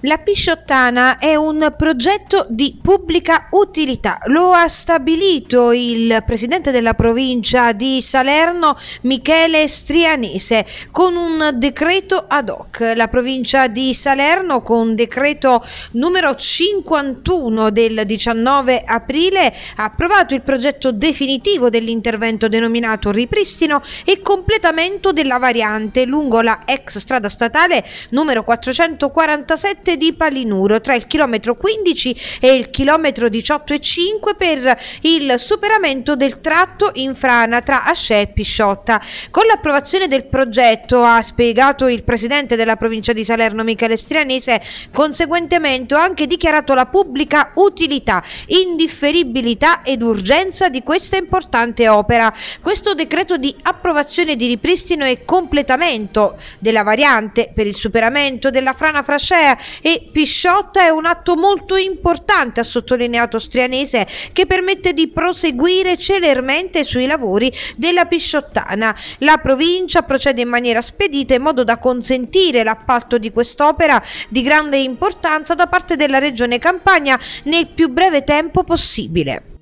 La pisciottana è un progetto di pubblica utilità, lo ha stabilito il presidente della provincia di Salerno Michele Strianese con un decreto ad hoc. La provincia di Salerno con decreto numero 51 del 19 aprile ha approvato il progetto definitivo dell'intervento denominato ripristino e completamento della variante lungo la ex strada statale numero 447 sorgente di Palinuro tra il chilometro 15 e il chilometro 18,5 per il superamento del tratto in frana tra Asce e Pisciotta. Con l'approvazione del progetto, ha spiegato il presidente della provincia di Salerno Michele Strianese, conseguentemente ha anche dichiarato la pubblica utilità, indifferibilità ed urgenza di questa importante opera. Questo decreto di approvazione di ripristino e completamento della variante per il superamento della frana frascea e Pisciotta è un atto molto importante, ha sottolineato Strianese, che permette di proseguire celermente sui lavori della Pisciottana. La provincia procede in maniera spedita in modo da consentire l'appalto di quest'opera di grande importanza da parte della Regione Campania nel più breve tempo possibile.